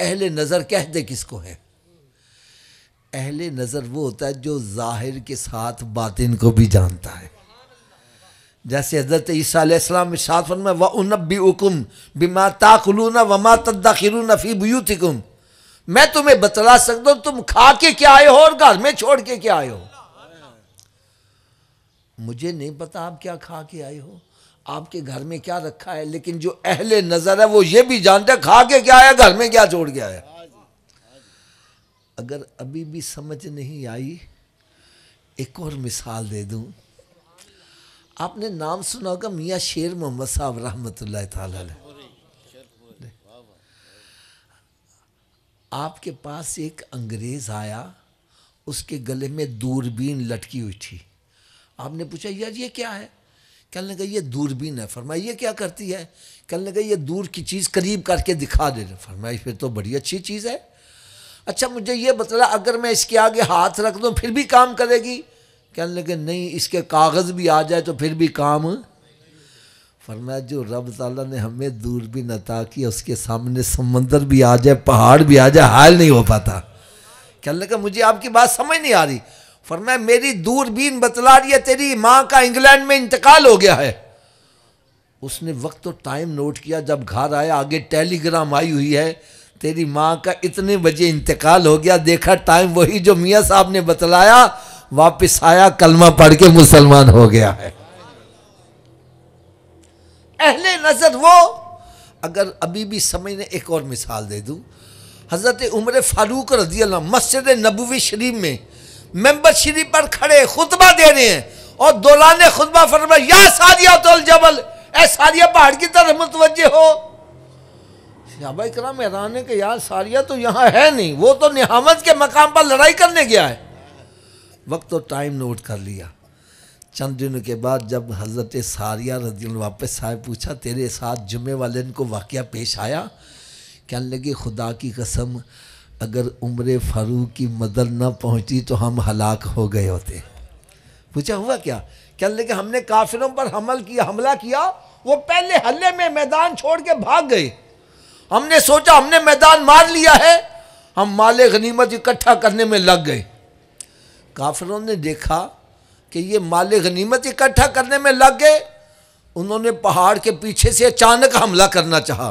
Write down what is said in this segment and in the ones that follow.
अहले नज़र कह दे किसको है अहले नज़र वो होता है जो ज़ाहिर के साथ बातिन को भी जानता है जैसे हज़रत ईसीम सात में व उनबी हुकुम बिमा ताकलूना वमा तदाखिर फ़ी बुतिकुम मैं तुम्हें बतला सकता हूँ तुम खा के क्या आए हो और घर में छोड़ के क्या आए हो मुझे नहीं पता आप क्या खा के आए हो आपके घर में क्या रखा है लेकिन जो अहले नज़र है वो ये भी जानते खा के क्या है घर में क्या छोड़ गया है अगर अभी भी समझ नहीं आई एक और मिसाल दे दूं आपने नाम सुना होगा मियाँ शेर मोहम्मद साहब रहमत आपके पास एक अंग्रेज़ आया उसके गले में दूरबीन लटकी हुई थी आपने पूछा यार ये क्या है कहने ने कहा ये दूरबीन है फरमाई ये क्या करती है कहने ने कहा ये दूर की चीज़ करीब करके दिखा दे रहे फरमाई फिर तो बड़ी अच्छी चीज़ है अच्छा मुझे ये बतला अगर मैं इसके आगे हाथ रख दूँ फिर भी काम करेगी कहने लगे नहीं इसके कागज़ भी आ जाए तो फिर भी काम फरमाया जो रब ताला ने हमें दूर भी नता किया उसके सामने समंदर भी आ जाए पहाड़ भी आ जाए हाल नहीं हो पाता कहने लगा मुझे आपकी बात समझ नहीं आ रही फरमाया मेरी दूरबीन बतला रही है तेरी माँ का इंग्लैंड में इंतकाल हो गया है उसने वक्त और टाइम नोट किया जब घर आया आगे टेलीग्राम आई हुई है तेरी माँ का इतने बजे इंतकाल हो गया देखा टाइम वही जो मियाँ साहब ने बतलाया वापस आया कलमा पढ़ के मुसलमान हो गया है अहले नजर वो अगर अभी भी समझ ने एक और मिसाल दे दूं हज़रत उम्र फारूक रजी अल्लाह मस्जिद नबवी शरीफ में शरीफ पर खड़े खुतबा दे रहे हैं और दौलान खुतबा फरमाया या सारिया तोल जबल ए सारिया पहाड़ की तरफ मुतवजे हो सहाबा इकराम हैरान है कि यार सारिया तो यहाँ है नहीं वो तो निहामत के मकाम पर लड़ाई करने गया है वक्त तो टाइम नोट कर लिया चंद दिनों के बाद जब हज़रत सारिया रजी वापस आए पूछा तेरे साथ जुमे वाले को वाक़ पेश आया कहने लगी खुदा की कसम अगर उम्र फारूक की मदद ना पहुंची तो हम हलाक हो गए होते पूछा हुआ क्या क्या लेकिन हमने काफिरों पर हमल किया हमला किया वो पहले हल्ले में मैदान छोड़ के भाग गए हमने सोचा हमने मैदान मार लिया है हम माले गनीमत इकट्ठा करने में लग गए काफिरों ने देखा कि ये माले गनीमत इकट्ठा करने में लग गए उन्होंने पहाड़ के पीछे से अचानक हमला करना चाहा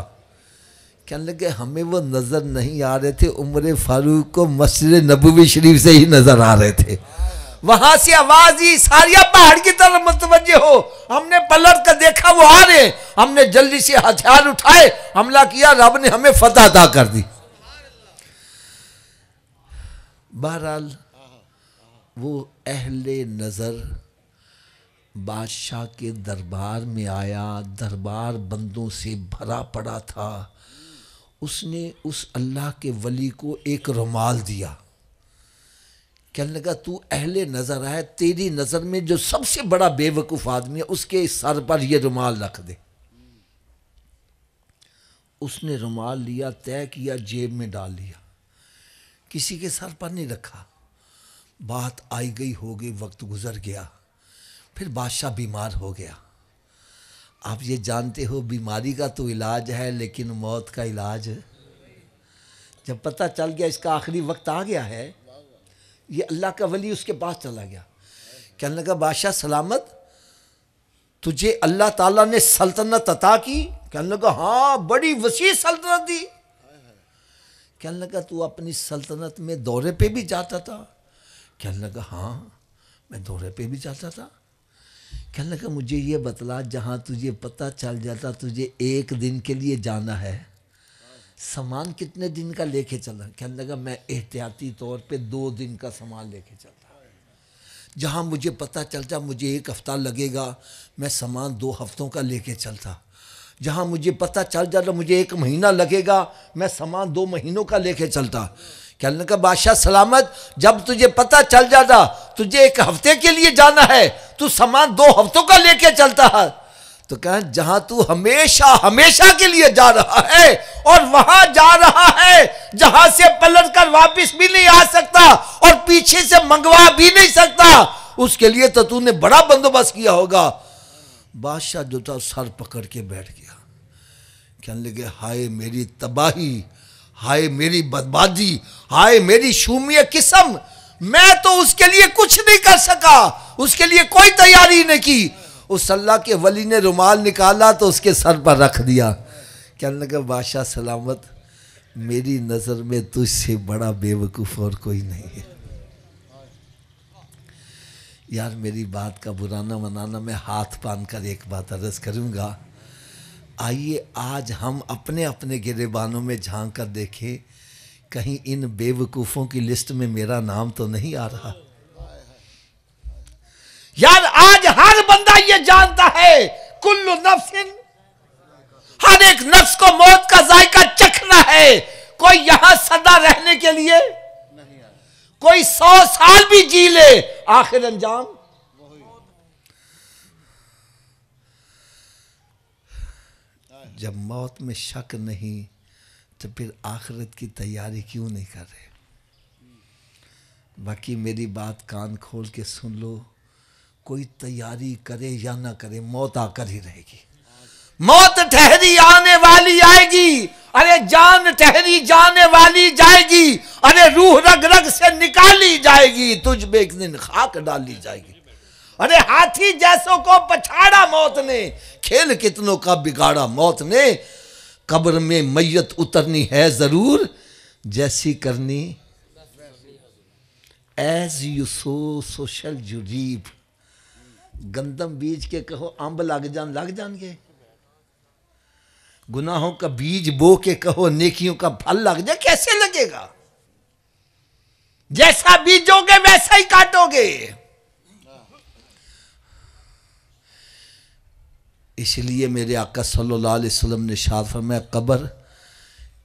कहने लगे हमें वो नज़र नहीं आ रहे थे उम्र फारूक को मस्जिद नबूबी शरीफ से ही नज़र आ रहे थे वहां से आवाज ही सारिया पहाड़ की तरफ मुतवजे हो हमने पलट कर देखा वो आ रहे हमने जल्दी से हथियार उठाए हमला किया रब ने हमें फतह अदा कर दी बहरहाल वो अहले नज़र बादशाह के दरबार में आया दरबार बंदों से भरा पड़ा था उसने उस अल्लाह के वली को एक रुमाल दिया कहने लगा तू अहले नज़र आए तेरी नज़र में जो सबसे बड़ा बेवकूफ़ आदमी है उसके सर पर यह रुमाल रख दे उसने रुमाल लिया तय किया जेब में डाल लिया किसी के सर पर नहीं रखा बात आई गई हो गई वक्त गुजर गया फिर बादशाह बीमार हो गया आप ये जानते हो बीमारी का तो इलाज है लेकिन मौत का इलाज जब पता चल गया इसका आखिरी वक्त आ गया है ये अल्लाह का वली उसके पास चला गया कहने लगा बादशाह सलामत तुझे अल्लाह ताला ने सल्तनत अता की कहने लगा हाँ बड़ी वसी सल्तनत दी कहने लगा तू अपनी सल्तनत में दौरे पे भी जाता था कहने लगा हाँ मैं दौरे पे भी जाता था कहने लगा मुझे ये बतला जहाँ तुझे पता चल जाता तुझे एक दिन के लिए जाना है सामान कितने दिन का लेके चला कहने लगा मैं एहतियाती तौर पे दो दिन का सामान लेके चलता जहाँ मुझे पता चलता मुझे एक हफ़्ता लगेगा मैं सामान दो हफ्तों का लेके चलता जहाँ मुझे पता चल जाता मुझे एक महीना लगेगा मैं सामान दो महीनों का लेके चलता कि का बादशाह सलामत जब तुझे पता चल जाता तुझे एक हफ्ते के लिए जाना है तू सामान दो हफ्तों का लेके चलता है तो कह जहां तू हमेशा हमेशा के लिए जा रहा है और वहां जा रहा है जहां से पलट कर वापिस भी नहीं आ सकता और पीछे से मंगवा भी नहीं सकता उसके लिए तो तूने बड़ा बंदोबस्त किया होगा बादशाह जो था सर पकड़ के बैठ गया कहने लगे हाय मेरी तबाही हाय मेरी बदबाजी हाय मेरी शूमिय किस्म मैं तो उसके लिए कुछ नहीं कर सका उसके लिए कोई तैयारी नहीं की उस अल्लाह के वली ने रुमाल निकाला तो उसके सर पर रख दिया कहने लगा बादशाह सलामत मेरी नज़र में तुझसे बड़ा बेवकूफ़ और कोई नहीं है यार मेरी बात का बुराना मनाना मैं हाथ पान कर एक बात अर्ज करूँगा आइए आज हम अपने अपने गिरेबानों में झांक कर देखें कहीं इन बेवकूफ़ों की लिस्ट में मेरा नाम तो नहीं आ रहा यार आज हर बंदा ये जानता है कुल्लू नफ्स हर एक नफ्स को मौत का जायका चखना है कोई यहां सदा रहने के लिए कोई सौ साल भी जी ले आखिर अंजाम जब मौत में शक नहीं तो फिर आखिरत की तैयारी क्यों नहीं कर रहे बाकी मेरी बात कान खोल के सुन लो कोई तैयारी करे या ना करे मौत आकर ही रहेगी मौत ठहरी आने वाली आएगी अरे जान ठहरी जाने वाली जाएगी अरे रूह रग रग से निकाली जाएगी तुझ में एक दिन खाक डाली जाएगी अरे हाथी जैसों को पछाड़ा मौत ने खेल कितनों का बिगाड़ा मौत ने कब्र में मैयत उतरनी है जरूर जैसी करनी as you sow so shall you reap गंदम बीज के कहो अंब लग जान लग जाएंगे गुनाहों का बीज बो के कहो नेकियों का फल लग जाए कैसे लगेगा जैसा बीजोगे वैसा ही काटोगे इसलिए मेरे आका सल्लल्लाहु अलैहि वसल्लम ने शाद फरमाया कब्र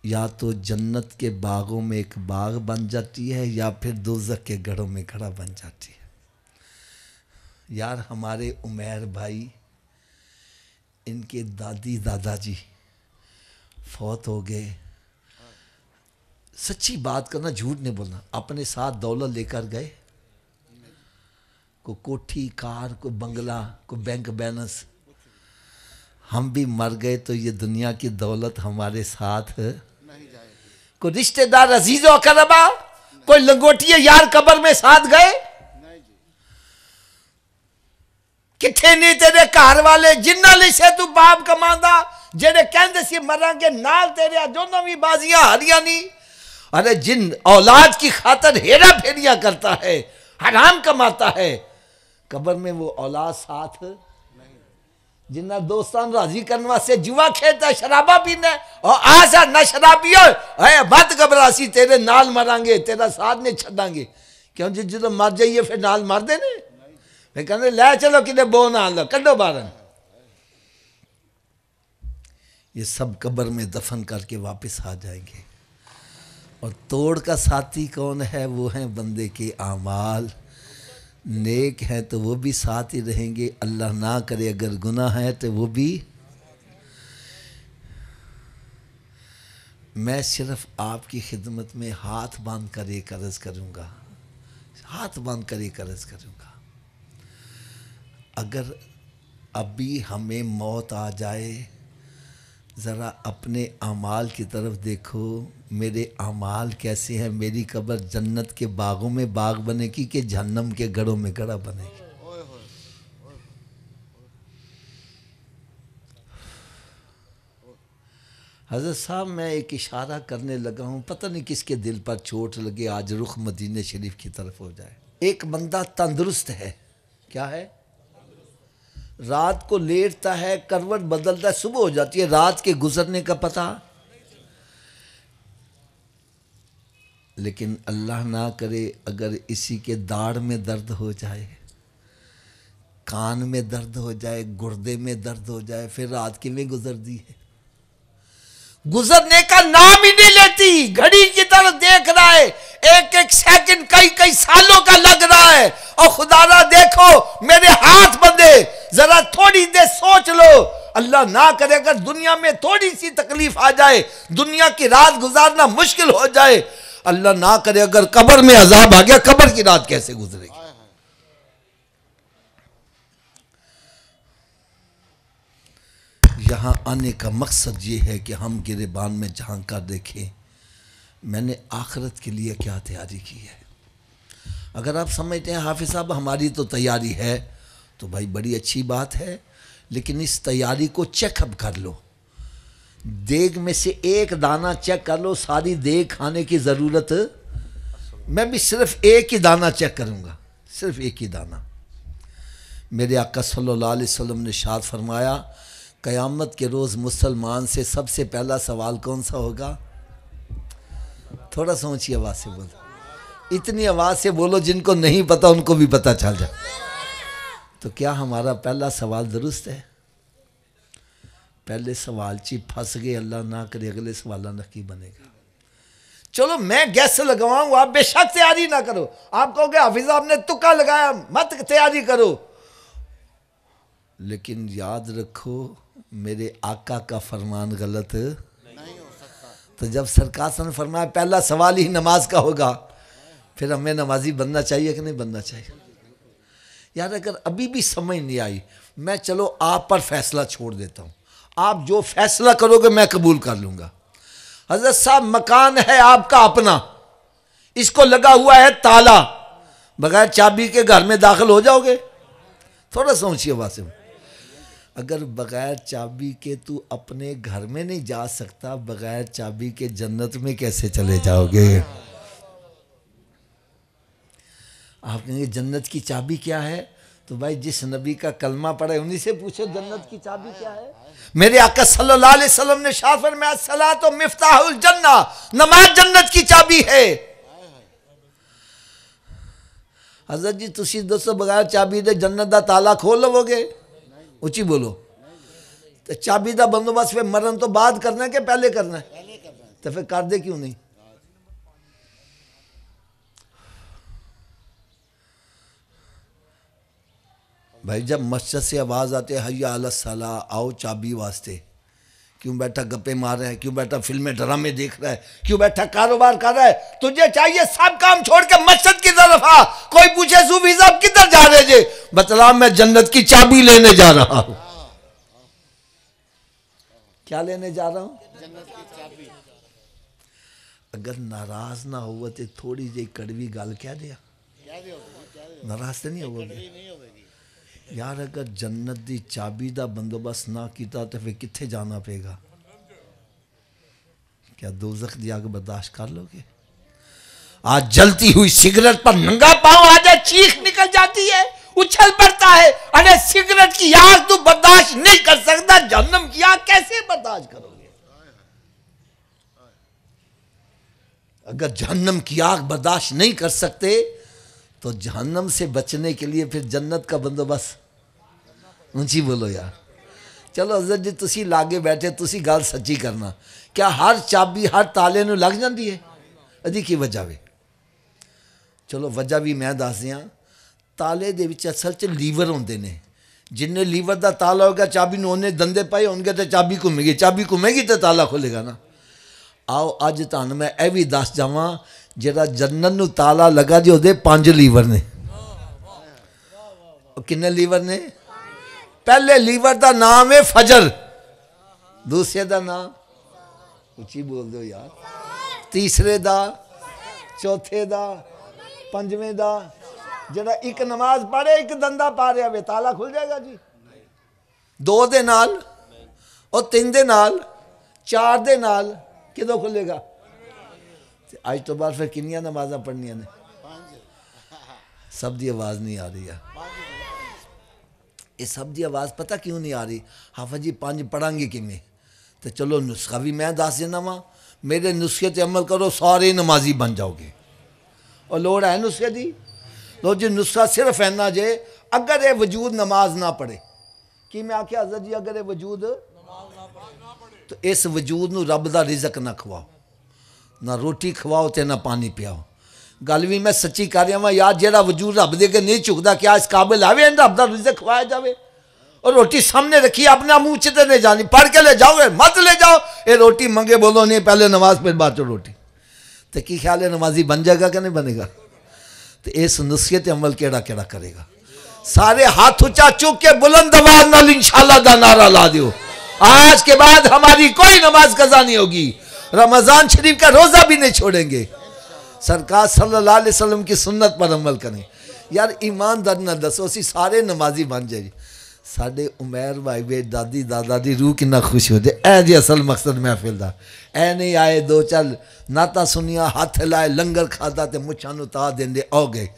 या तो जन्नत के बागों में एक बाग बन जाती है या फिर दोजक के गढ़ों में घड़ा बन जाती है यार हमारे उमेर भाई इनके दादी दादाजी फौत हो गए सच्ची बात करना झूठ नहीं बोलना अपने साथ दौलत लेकर गए को कोठी कार को बंगला को बैंक बैलेंस हम भी मर गए तो ये दुनिया की दौलत हमारे साथ है कोई रिश्तेदार अजीज करबा कोई लंगोटिए यार कबर में साथ गए किठे नहीं तेरे घर वाले जिन्ना से तू बाप कमा जेने कहते सी मरा के नाल तेरे दोनों भी बाजिया हरिया नहीं अरे जिन औलाद की खातर हेरा फेरिया करता है हराम कमाता है कबर में वो औलाद साथ है जिन्ना दोस्तान राजी करने वास्ते जुआ खेलता शराबा पीना और आसा ना शराबियो है मत सी तेरे नाल मरांगे तेरा साथ नहीं छड़ांगे क्यों जी जो मर जाइए फिर नाल मर देने फिर कहते लै चलो कि बो ना लो कदो बारन ये सब कब्र में दफन करके वापस आ जाएंगे और तोड़ का साथी कौन है वो हैं बंदे के आमाल नेक हैं तो वो भी साथ ही रहेंगे अल्लाह ना करे अगर गुनाह है तो वो भी मैं सिर्फ आपकी खिदमत में हाथ बांध कर एक अर्ज़ करूँगा हाथ बांध कर एक अर्ज़ करूँगा अगर अभी हमें मौत आ जाए ज़रा अपने अमाल की तरफ देखो मेरे अमाल कैसे हैं मेरी कब्र जन्नत के बागों में बाग बनेगी कि जहन्नम के गढ़ों में गड़ा बनेगी हज़रत साहब मैं एक इशारा करने लगा हूँ पता नहीं किसके दिल पर चोट लगे आज रुख मदीने शरीफ की तरफ हो जाए एक बंदा तंदुरुस्त है क्या है रात को लेटता है करवट बदलता है सुबह हो जाती है रात के गुजरने का पता लेकिन अल्लाह ना करे अगर इसी के दाढ़ में दर्द हो जाए कान में दर्द हो जाए गुर्दे में दर्द हो जाए फिर रात की में गुजर दी है गुजरने का नाम ही नहीं लेती घड़ी की तरफ देख रहा है एक एक सेकंड कई कई सालों का लग रहा है और खुदारा देखो मेरे हाथ बंधे જરા થોડી દે સોચ લો અલ્લા ના કરે અગર દુનિયા મે થોડી સી તકલીફ આ જાય દુનિયા કે રાત گزارના મુશ્કિલ હો જાય અલ્લા ના કરે અગર કબર મે અજાબ આ ગયા કબર કી રાત કેસે guzaregi યહાં આને કા મકસદ યે હે કે હમ ગરેબાન મે ઝાંખર દેખે મેને આખirat કે લિયે ક્યા તૈયારી કી હૈ અગર આપ સમજે હaafiza sahab હમારી તો તૈયારી હૈ तो भाई बड़ी अच्छी बात है लेकिन इस तैयारी को चेकअप कर लो देग में से एक दाना चेक कर लो सारी देग खाने की ज़रूरत मैं भी सिर्फ एक ही दाना चेक करूँगा सिर्फ एक ही दाना मेरे आका सल्लल्लाहु अलैहि वसल्लम ने शाद फरमाया क़यामत के रोज़ मुसलमान से सबसे पहला सवाल कौन सा होगा थोड़ा सोचिए आवाज़ से बोलो इतनी आवाज़ से बोलो जिनको नहीं पता उनको भी पता चल जाए तो क्या हमारा पहला सवाल दुरुस्त है पहले सवाल ची फंस गए अल्लाह ना करे अगले सवाल की बनेगा चलो मैं गैस लगवाऊ आप बेशक तैयारी ना करो आप कहोगे हाफिज आपने तुक्का लगाया मत तैयारी करो लेकिन याद रखो मेरे आका का फरमान गलत नहीं हो सकता तो जब सरकार ने फरमाया पहला सवाल ही नमाज का होगा फिर हमें नमाजी बनना चाहिए कि नहीं बनना चाहिए यार अगर अभी भी समझ नहीं आई मैं चलो आप पर फैसला छोड़ देता हूँ आप जो फैसला करोगे मैं कबूल कर लूँगा हजरत साहब मकान है आपका अपना इसको लगा हुआ है ताला बगैर चाबी के घर में दाखिल हो जाओगे थोड़ा सोचिए वासिम अगर बगैर चाबी के तू अपने घर में नहीं जा सकता बगैर चाबी के जन्नत में कैसे चले जाओगे आप कहेंगे जन्नत की चाबी क्या है तो भाई जिस नबी का कलमा पड़ा है उन्हीं से पूछो जन्नत की चाबी क्या है मेरे आका सल्लल्लाहु अलैहि वसल्लम ने शाफर में सलाह तो मिफ्ताहुल जन्ना नमाज जन्नत की चाबी है हजरत जी तुम दोस्तों बगैर चाबी दे जन्नत का ताला खोल लवोगे उची बोलो तो चाबी का बंदोबस्त फिर मरण तो बाद करना है कि पहले करना है तो फिर कर दे क्यों नहीं भाई जब मस्जिद से आवाज़ आती है हैया अलसला आओ चाबी वास्ते क्यों बैठा गप्पे मार रहा है क्यों बैठा फिल्में ड्रामे देख रहा है क्यों बैठा कारोबार कर रहा है तुझे चाहिए सब काम छोड़ के मस्जिद की तरफ आ कोई पूछे सूफी साहब किधर जा रहे जे बतला मैं जन्नत की चाबी लेने जा रहा हूं क्या लेने जा रहा हूं अगर नाराज ना हो तो थोड़ी जी कड़वी गल क्या दिया नाराज तो नहीं हुआ यार अगर जन्नत की चाबी का बंदोबस्त ना किया तो फिर कितने जाना पेगा क्या जख की आग बर्दाश्त कर लोगे आज जलती हुई सिगरेट पर नंगा पाओ आ जाए चीख निकल जाती है उछल पड़ता है अरे सिगरेट की आग तू बर्दाश्त नहीं कर सकता जन्म की आग कैसे बर्दाश्त करोगे अगर जहन्नम की आग बर्दाश्त नहीं कर सकते तो जहन्नम से बचने के लिए फिर जन्नत का बंदोबस्त ऊंची बोलो यार चलो अजर जी तुम लागे बैठे तुम गल सची करना क्या हर चाबी हर ताले में लग जाती है अभी की वजह वे चलो वजह भी मैं दस दियाँ ताले के असल च लीवर होंगे ने जिन्हें लीवर का ताला होगा चाबी उन्हें दंदे पाए होने तो चाबी घूमेगी चाबी घूमेगी तो ताला खुलेगा ना आओ अज तुम मैं यह भी दस जावा जरा जन्नत ताला लगा जी उसके पांच लीवर ने किन्ने लीवर ने पहले लीवर का नाम है फजर दूसरे का नाम उची बोल दो यार तीसरे का चौथे का पंजे का जरा एक नमाज पढ़े एक दंदा पा रहा वे ताला खुल जाएगा जी दो दे नाल, और तीन दे नाल, चार दे नाल, खुलेगा अज तो बाद फिर किनिया नमाजा पढ़निया ने सब की आवाज़ नहीं आ रही है ये सब की आवाज़ पता क्यों नहीं आ रही हाफा जी पाँच पढ़ा कि तो चलो नुस्खा भी मैं दस देना वा मेरे नुस्खे से अमल करो सारे नमाजी बन जाओगे और लौड़ है नुस्खे की लो जी नुस्खा सिर्फ इन्ना जे अगर ये वजूद नमाज ना पढ़े कि मैं आख्या अजर जी अगर ये वजूद तो इस वजूद नब का रिजक ना खवाओ ना रोटी खवाओ तो ना पानी पियाओ गल भी मैं सच्ची कर रहा ਵਾਂ यार ਜਿਹੜਾ वजूद रब दे के नहीं चुकता क्या इस काबिल आवे ਇਹਨਾਂ ਰੱਬ ਦਾ ਰਿਜ਼ਕ ਖਵਾਇਆ और रोटी सामने रखी अपना चे नहीं जानी पढ़ के ले जाओ मत ले जाओ ये रोटी मंगे बोलो नहीं पहले नमाज फिर चो रोटी तो की ख्याल है नमाजी बन जाएगा कि नहीं बनेगा तो इस नसीहत अमल केड़ा केड़ा करेगा सारे हाथ उचा चुक के बुलंद आवाज नाल इंशाला का नारा ला दो आज के बाद हमारी कोई नमाज कजा नहीं होगी रमज़ान शरीफ का रोज़ा भी नहीं छोड़ेंगे सरकार सल्लल्लाहु अलैहि वसल्लम की सुन्नत पर अमल करें यार ईमानदार ना दसो असी सारे नमाजी बन जाए साढ़े उमैर भाई वे दादी दादा की रूह किन्ना खुश जाए ए जी असल मकसद महफिल का ए नहीं आए दो चार नाता सुनिया हाथ लाए लंगर खाता तो मुछा उतार दें दे, गए